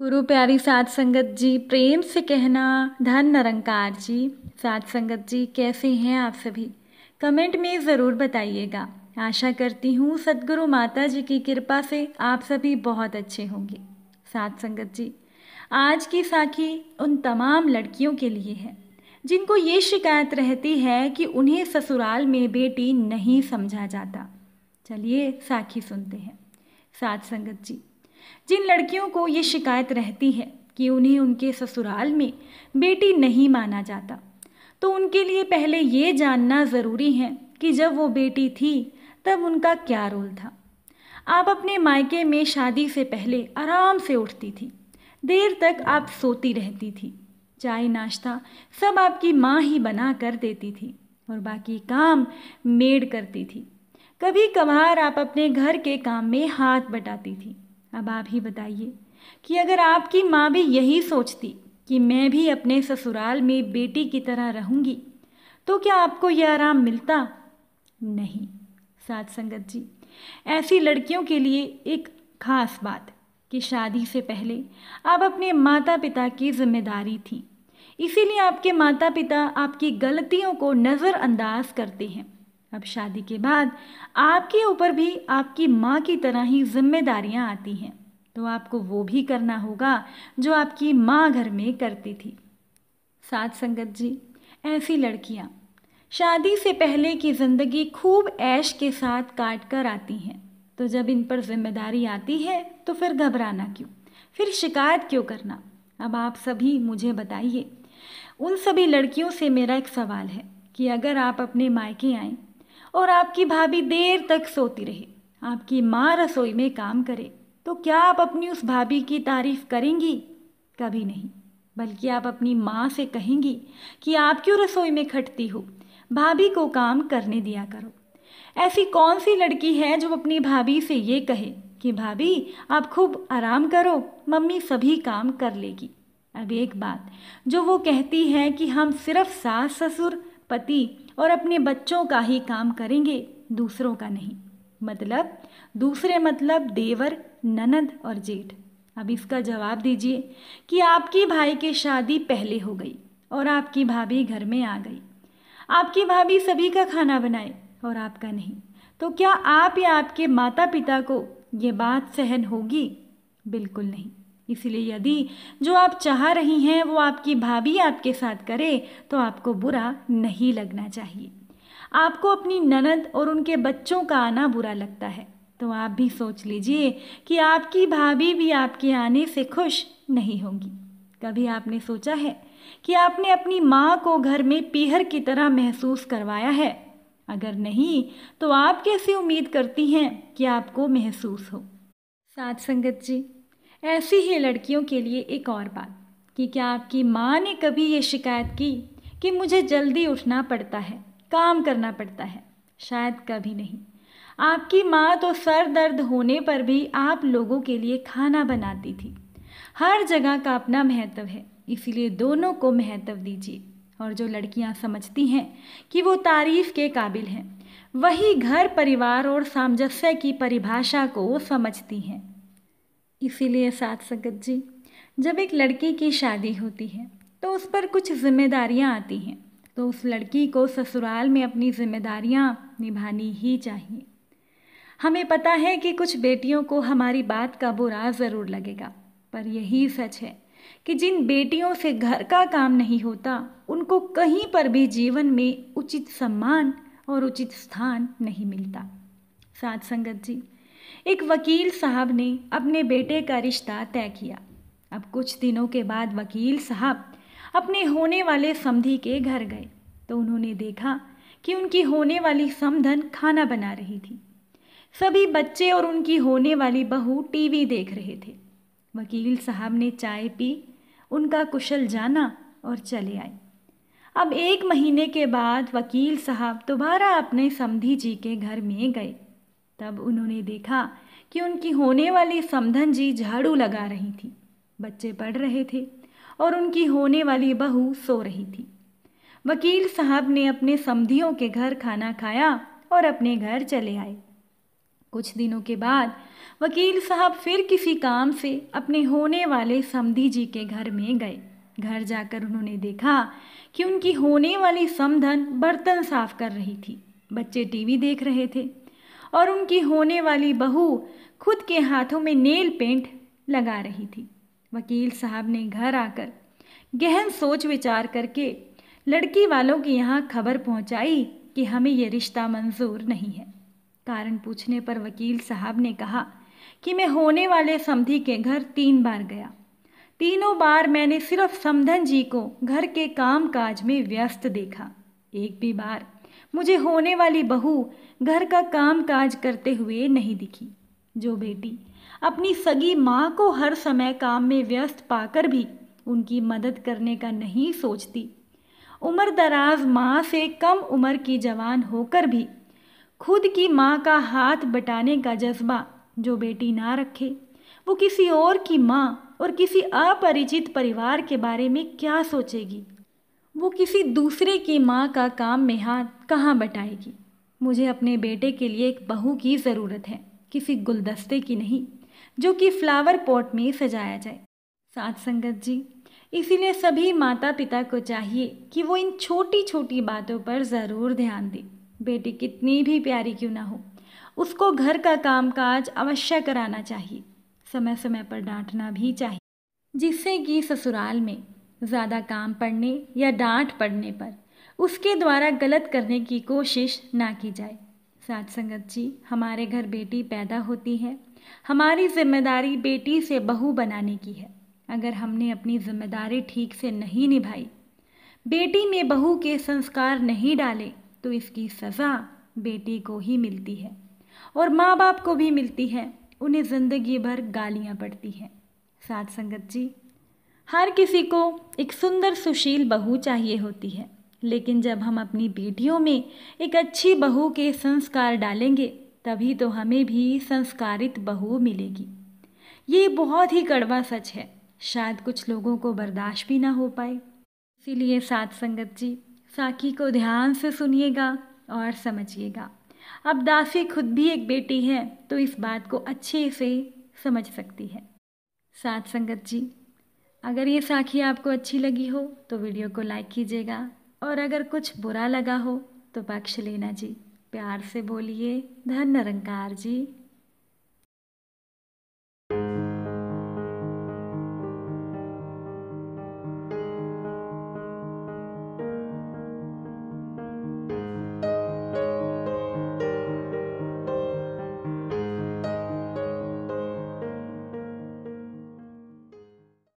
गुरु प्यारी साध संगत जी प्रेम से कहना धन निरंकार जी सात संगत जी कैसे हैं आप सभी कमेंट में ज़रूर बताइएगा आशा करती हूँ सदगुरु माता जी की कृपा से आप सभी बहुत अच्छे होंगे सात संगत जी आज की साखी उन तमाम लड़कियों के लिए है जिनको ये शिकायत रहती है कि उन्हें ससुराल में बेटी नहीं समझा जाता चलिए साखी सुनते हैं सात संगत जी जिन लड़कियों को ये शिकायत रहती है कि उन्हें उनके ससुराल में बेटी नहीं माना जाता तो उनके लिए पहले ये जानना ज़रूरी है कि जब वो बेटी थी तब उनका क्या रोल था आप अपने मायके में शादी से पहले आराम से उठती थी देर तक आप सोती रहती थी चाय नाश्ता सब आपकी माँ ही बना कर देती थी और बाकी काम मेड करती थी कभी कभार आप अपने घर के काम में हाथ बटाती थी अब आप ही बताइए कि अगर आपकी माँ भी यही सोचती कि मैं भी अपने ससुराल में बेटी की तरह रहूँगी तो क्या आपको यह आराम मिलता नहीं साथ संगत जी ऐसी लड़कियों के लिए एक खास बात कि शादी से पहले आप अपने माता पिता की जिम्मेदारी थी इसीलिए आपके माता पिता आपकी गलतियों को नज़रअंदाज करते हैं अब शादी के बाद आपके ऊपर भी आपकी माँ की तरह ही जिम्मेदारियाँ आती हैं तो आपको वो भी करना होगा जो आपकी माँ घर में करती थी साथ संगत जी ऐसी लड़कियाँ शादी से पहले की ज़िंदगी खूब ऐश के साथ काट कर आती हैं तो जब इन पर जिम्मेदारी आती है तो फिर घबराना क्यों फिर शिकायत क्यों करना अब आप सभी मुझे बताइए उन सभी लड़कियों से मेरा एक सवाल है कि अगर आप अपने मायके आएँ और आपकी भाभी देर तक सोती रहे आपकी माँ रसोई में काम करे तो क्या आप अपनी उस भाभी की तारीफ करेंगी कभी नहीं बल्कि आप अपनी माँ से कहेंगी कि आप क्यों रसोई में खटती हो भाभी को काम करने दिया करो ऐसी कौन सी लड़की है जो अपनी भाभी से ये कहे कि भाभी आप खूब आराम करो मम्मी सभी काम कर लेगी अब एक बात जो वो कहती है कि हम सिर्फ सास ससुर पति और अपने बच्चों का ही काम करेंगे दूसरों का नहीं मतलब दूसरे मतलब देवर ननद और जेठ अब इसका जवाब दीजिए कि आपकी भाई की शादी पहले हो गई और आपकी भाभी घर में आ गई आपकी भाभी सभी का खाना बनाए और आपका नहीं तो क्या आप या आपके माता पिता को ये बात सहन होगी बिल्कुल नहीं इसलिए यदि जो आप चाह रही हैं वो आपकी भाभी आपके साथ करे तो आपको बुरा नहीं लगना चाहिए आपको अपनी ननद और उनके बच्चों का आना बुरा लगता है तो आप भी सोच लीजिए कि आपकी भाभी भी आपके आने से खुश नहीं होंगी कभी आपने सोचा है कि आपने अपनी माँ को घर में पीहर की तरह महसूस करवाया है अगर नहीं तो आप कैसे उम्मीद करती हैं कि आपको महसूस हो साथ संगत जी ऐसी ही लड़कियों के लिए एक और बात कि क्या आपकी माँ ने कभी ये शिकायत की कि मुझे जल्दी उठना पड़ता है काम करना पड़ता है शायद कभी नहीं आपकी माँ तो सर दर्द होने पर भी आप लोगों के लिए खाना बनाती थी हर जगह का अपना महत्व है इसीलिए दोनों को महत्व दीजिए और जो लड़कियाँ समझती हैं कि वो तारीफ के काबिल हैं वही घर परिवार और सामंजस्य की परिभाषा को समझती हैं इसीलिए साथ संगत जी जब एक लड़की की शादी होती है तो उस पर कुछ जिम्मेदारियां आती हैं तो उस लड़की को ससुराल में अपनी जिम्मेदारियां निभानी ही चाहिए हमें पता है कि कुछ बेटियों को हमारी बात का बुरा ज़रूर लगेगा पर यही सच है कि जिन बेटियों से घर का काम नहीं होता उनको कहीं पर भी जीवन में उचित सम्मान और उचित स्थान नहीं मिलता साथ संगत जी एक वकील साहब ने अपने बेटे का रिश्ता तय किया अब कुछ दिनों के बाद वकील साहब अपने होने वाले समधी के घर गए तो उन्होंने देखा कि उनकी होने वाली समधन खाना बना रही थी सभी बच्चे और उनकी होने वाली बहू टीवी देख रहे थे वकील साहब ने चाय पी उनका कुशल जाना और चले आए अब एक महीने के बाद वकील साहब दोबारा अपने समधी जी के घर में गए तब उन्होंने देखा कि उनकी होने वाली समधन जी झाड़ू लगा रही थी बच्चे पढ़ रहे थे और उनकी होने वाली बहू सो रही थी वकील साहब ने अपने समधियों के घर खाना खाया और अपने घर चले आए कुछ दिनों के बाद वकील साहब फिर किसी काम से अपने होने वाले समधी जी के घर में गए घर जाकर उन्होंने देखा कि उनकी होने वाली समधन बर्तन साफ कर रही थी बच्चे टीवी देख रहे थे और उनकी होने वाली बहू खुद के हाथों में नेल पेंट लगा रही थी वकील साहब ने घर आकर गहन सोच विचार करके लड़की वालों के यहाँ खबर पहुँचाई कि हमें ये रिश्ता मंजूर नहीं है कारण पूछने पर वकील साहब ने कहा कि मैं होने वाले समधी के घर तीन बार गया तीनों बार मैंने सिर्फ समधन जी को घर के काम काज में व्यस्त देखा एक भी बार मुझे होने वाली बहू घर का काम काज करते हुए नहीं दिखी जो बेटी अपनी सगी माँ को हर समय काम में व्यस्त पाकर भी उनकी मदद करने का नहीं सोचती उम्र दराज माँ से कम उम्र की जवान होकर भी खुद की माँ का हाथ बटाने का जज्बा जो बेटी ना रखे वो किसी और की माँ और किसी अपरिचित परिवार के बारे में क्या सोचेगी वो किसी दूसरे की माँ का काम में हाथ कहाँ बटाएगी मुझे अपने बेटे के लिए एक बहू की ज़रूरत है किसी गुलदस्ते की नहीं जो कि फ्लावर पॉट में सजाया जाए साथ संगत जी इसीलिए सभी माता पिता को चाहिए कि वो इन छोटी छोटी बातों पर ज़रूर ध्यान दें बेटी कितनी भी प्यारी क्यों ना हो उसको घर का काम काज अवश्य कराना चाहिए समय समय पर डांटना भी चाहिए जिससे कि ससुराल में ज़्यादा काम पड़ने या डांट पड़ने पर उसके द्वारा गलत करने की कोशिश ना की जाए सात संगत जी हमारे घर बेटी पैदा होती है हमारी जिम्मेदारी बेटी से बहू बनाने की है अगर हमने अपनी जिम्मेदारी ठीक से नहीं निभाई बेटी में बहू के संस्कार नहीं डाले तो इसकी सज़ा बेटी को ही मिलती है और माँ बाप को भी मिलती है उन्हें ज़िंदगी भर गालियाँ पड़ती हैं सात संगत जी हर किसी को एक सुंदर सुशील बहू चाहिए होती है लेकिन जब हम अपनी बेटियों में एक अच्छी बहू के संस्कार डालेंगे तभी तो हमें भी संस्कारित बहू मिलेगी ये बहुत ही कड़वा सच है शायद कुछ लोगों को बर्दाश्त भी ना हो पाए इसीलिए सात संगत जी साकी को ध्यान से सुनिएगा और समझिएगा अब दासी खुद भी एक बेटी है तो इस बात को अच्छे से समझ सकती है सात संगत जी अगर ये साखी आपको अच्छी लगी हो तो वीडियो को लाइक कीजिएगा और अगर कुछ बुरा लगा हो तो पक्ष लेना जी प्यार से बोलिए धन निरंकार जी